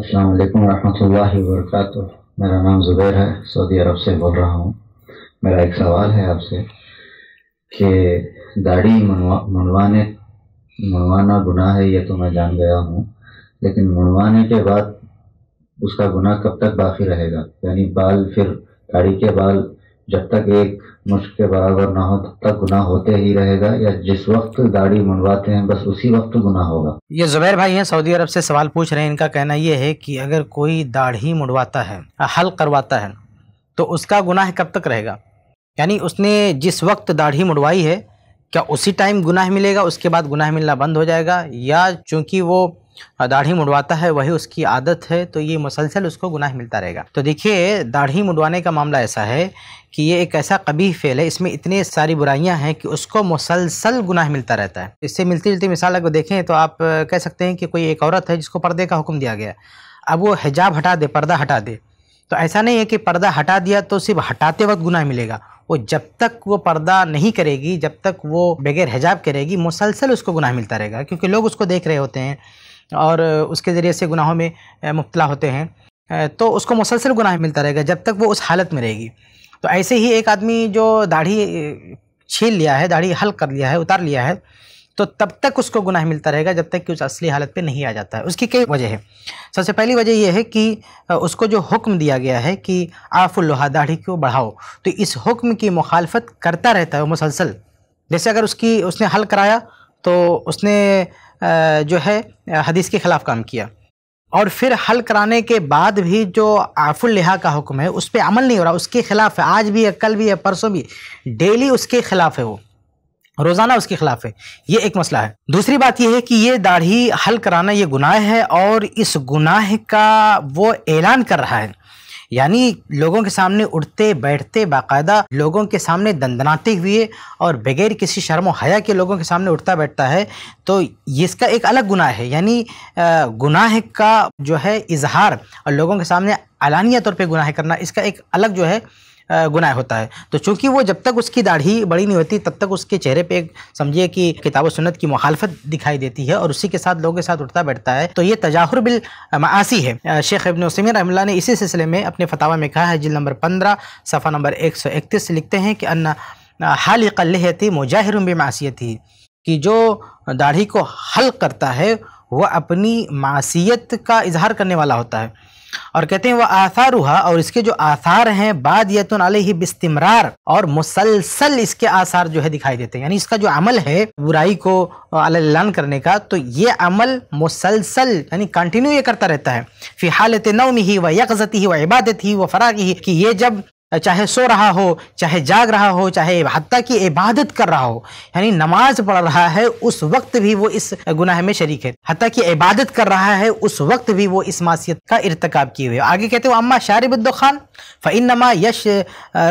अल्लाम वरहमल वरक मेरा नाम ज़ुबैर है सऊदी अरब से बोल रहा हूँ मेरा एक सवाल है आपसे कि दाढ़ी मनवाने मनवाना गुनाह है ये तो मैं जान गया हूँ लेकिन मनवाने के बाद उसका गुनाह कब तक बाकी रहेगा यानी बाल फिर दाढ़ी के बाल जब तक एक मुश्क के बराबर ना हो तब तक गुना होते ही रहेगा या जिस वक्त दाढ़ी मुंडवाते हैं बस उसी वक्त गुना होगा ये जुबैर भाई हैं सऊदी अरब से सवाल पूछ रहे हैं इनका कहना ये है कि अगर कोई दाढ़ी मुड़वाता है हल करवाता है तो उसका गुनाह कब तक रहेगा यानी उसने जिस वक्त दाढ़ी मुड़वाई है क्या उसी टाइम गुनाह मिलेगा उसके बाद गुनाह मिलना बंद हो जाएगा या चूंकि वो दाढ़ी मुंडवाता है वही उसकी आदत है तो ये मुसलसल उसको गुनाह मिलता रहेगा तो देखिए दाढ़ी मुंडवाने का मामला ऐसा है कि ये एक ऐसा कभी फेल है इसमें इतनी सारी बुराइयां हैं कि उसको मुसलसल गुनाह मिलता रहता है इससे मिलती जुलती मिसाल अगर देखें तो आप कह सकते हैं कि कोई एक औरत है जिसको पर्दे का हुक्म दिया गया अब वो हिजाब हटा दे पर्दा हटा दे तो ऐसा नहीं है कि पर्दा हटा दिया तो सिर्फ हटाते वक्त गुनाह मिलेगा वो जब तक वो पर्दा नहीं करेगी जब तक वो बगैर हिजाब करेगी मुसलसल उसको गुनाह मिलता रहेगा क्योंकि लोग उसको देख रहे होते हैं और उसके ज़रिए से गुनाहों में मुबला होते हैं तो उसको मुसलसल गुनाह मिलता रहेगा जब तक वो उस हालत में रहेगी तो ऐसे ही एक आदमी जो दाढ़ी छील लिया है दाढ़ी हल कर लिया है उतार लिया है तो तब तक उसको गुनाह मिलता रहेगा जब तक कि उस असली हालत पे नहीं आ जाता है उसकी कई वजह है सबसे पहली वजह यह है कि उसको जो हुक्म दिया गया है कि लोहा दाढ़ी को बढ़ाओ तो इस हुक्म की मुखालफत करता रहता है मुसलसल जैसे अगर उसकी उसने हल कराया तो उसने जो है हदीस के ख़िलाफ़ काम किया और फिर हल कराने के बाद भी जो आफुल लिहा का हुक्म है उस पर अमल नहीं हो रहा उसके ख़िलाफ़ है आज भी है कल भी है परसों भी डेली उसके ख़िलाफ़ है वो रोज़ाना उसके ख़िलाफ़ है ये एक मसला है दूसरी बात यह है कि ये दाढ़ी हल कराना ये गुनाह है और इस गुनाह का वो ऐलान कर रहा है यानी लोगों के सामने उठते बैठते बाकायदा लोगों के सामने दंदनाते हुए और बगैर किसी शर्म हया के लोगों के सामने उठता बैठता है तो इसका एक अलग गुनाह है यानी गुनाह का जो है इजहार और लोगों के सामने अलानिया तौर पर गुनाह करना इसका एक अलग जो है गुनाह होता है तो चूंकि वो जब तक उसकी दाढ़ी बड़ी नहीं होती तब तक उसके चेहरे पे समझिए कि किताब सुन्नत की मुखालफत दिखाई देती है और उसी के साथ लोगों के साथ उठता बैठता है तो ये तजाहर बिल मासी है शेख इबन उसमिन रहमल्ला ने इसी सिलसिले में अपने फतावा में कहा है जिल नंबर पंद्रह सफ़ा नंबर एक सौ इकतीस लिखते हैं कि अन्ना हाल कल्हती मुजाहिर ही कि जो दाढ़ी को हल करता है वह अपनी मासीत का इजहार करने वाला होता है और कहते हैं वह आसार और इसके जो आसार हैं बाद यतन ही बिस्तिमरार और मुसलसल इसके आसार जो है दिखाई देते हैं यानी इसका जो अमल है बुराई को अलान करने का तो ये अमल मुसलसल यानी कंटिन्यू ये करता रहता है फिर हालत नौमी ही व यकजती ही व इबादत ही व फराग ही कि ये जब चाहे सो रहा हो चाहे जाग रहा हो चाहे हती की इबादत कर रहा हो यानी नमाज पढ़ रहा है उस वक्त भी वो इस गुनाह में शरीक है हत्या की इबादत कर रहा है उस वक्त भी वो इस मासीत का इरतकब किए हुए आगे कहते हो अम्मा शारिबुद्दो खान फ़िन नमा यश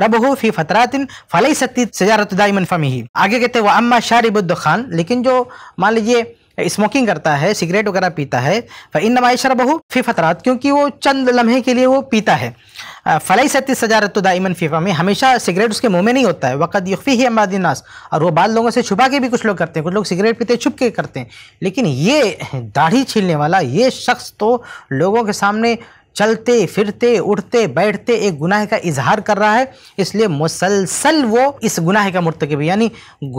रब हो फी फतरातिन फलई सती सजारतदाई मनफमी आगे कहते हो अम्मा शारिबुद्दो खान लेकिन जो मान लीजिए स्मोकिंग करता है सिगरेट वगैरह पीता है इन नमा शरबहू फी फतरात क्योंकि वो चंद लम्हे के लिए वो पीता है फलई सती सजारत तो दाइमन फीफा में हमेशा सिगरेट उसके मुंह में नहीं होता है वक़्त युफी ही अमरादिनास और वो बाल लोगों से छुपा के भी कुछ लोग करते हैं कुछ लोग सिगरेट पीते छुप के करते हैं लेकिन ये दाढ़ी छीलने वाला ये शख्स तो लोगों के सामने चलते फिरते उठते बैठते एक गुनाह का इजहार कर रहा है इसलिए मुसलसल वो इस गुनाह का मरतकब यानी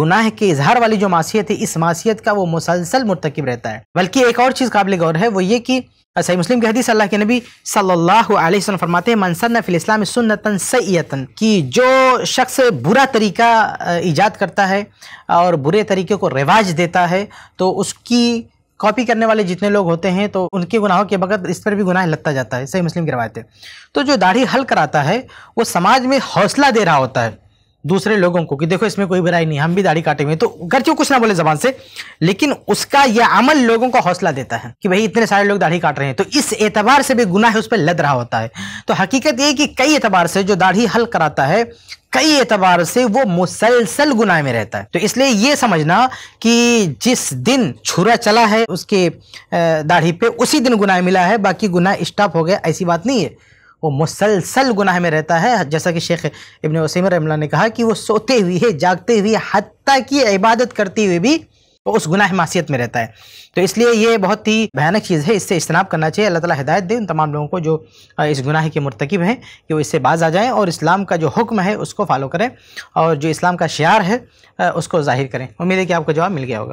गुनाह के इजहार वाली जो मासीत है इस मासीत का वो मुसलसल मरतकब रहता है बल्कि एक और चीज़ काबिल गौर है वो ये कि सही मुस्लिम के हदीस अल्लाह के नबी सल्लल्लाहु अलैहि वसल्लम फरमाते हैं मनसन फिल इस्लाम सुन्नतन सैतन कि जो शख्स बुरा तरीका ईजाद करता है और बुरे तरीके को रिवाज देता है तो उसकी कॉपी करने वाले जितने लोग होते हैं तो उनके गुनाहों के बगत इस पर भी गुनाह लगता जाता है सही मुस्लिम की रवायत है तो जो दाढ़ी हल कराता है वो समाज में हौसला दे रहा होता है दूसरे लोगों को कि देखो इसमें कोई बुराई नहीं हम भी दाढ़ी काटे हुए तो घर क्यों कुछ ना बोले जबान से लेकिन उसका यह अमल लोगों को हौसला देता है कि भाई इतने सारे लोग दाढ़ी काट रहे हैं तो इस एतबार से भी गुनाह उस पर लद रहा होता है तो हकीकत ये कि कई एतबार से जो दाढ़ी हल कराता है कई एतबार से वो मुसलसल गुनाह में रहता है तो इसलिए ये समझना कि जिस दिन छुरा चला है उसके दाढ़ी पे उसी दिन गुनाह मिला है बाकी गुनाह स्टॉप हो गया ऐसी बात नहीं है वो मुसलसल गुनाह में रहता है जैसा कि शेख इबन वसीम रहमला ने कहा कि वो सोते हुए जागते हुए हती की इबादत करते हुए भी वो उस गुनाह मासीत में रहता है तो इसलिए ये बहुत ही भयानक चीज़ है इससे इज्तनाब करना चाहिए अल्लाह ताला हिदायत दे उन तमाम लोगों को जो इस गुनाह के मरतकब हैं कि वो इससे बाज आ जाएँ और इस्लाम का जो हुक्म है उसको फॉलो करें और जो इस्लाम का शार है उसको ज़ाहिर करें उम्मीद है कि आपको जवाब मिल गया होगा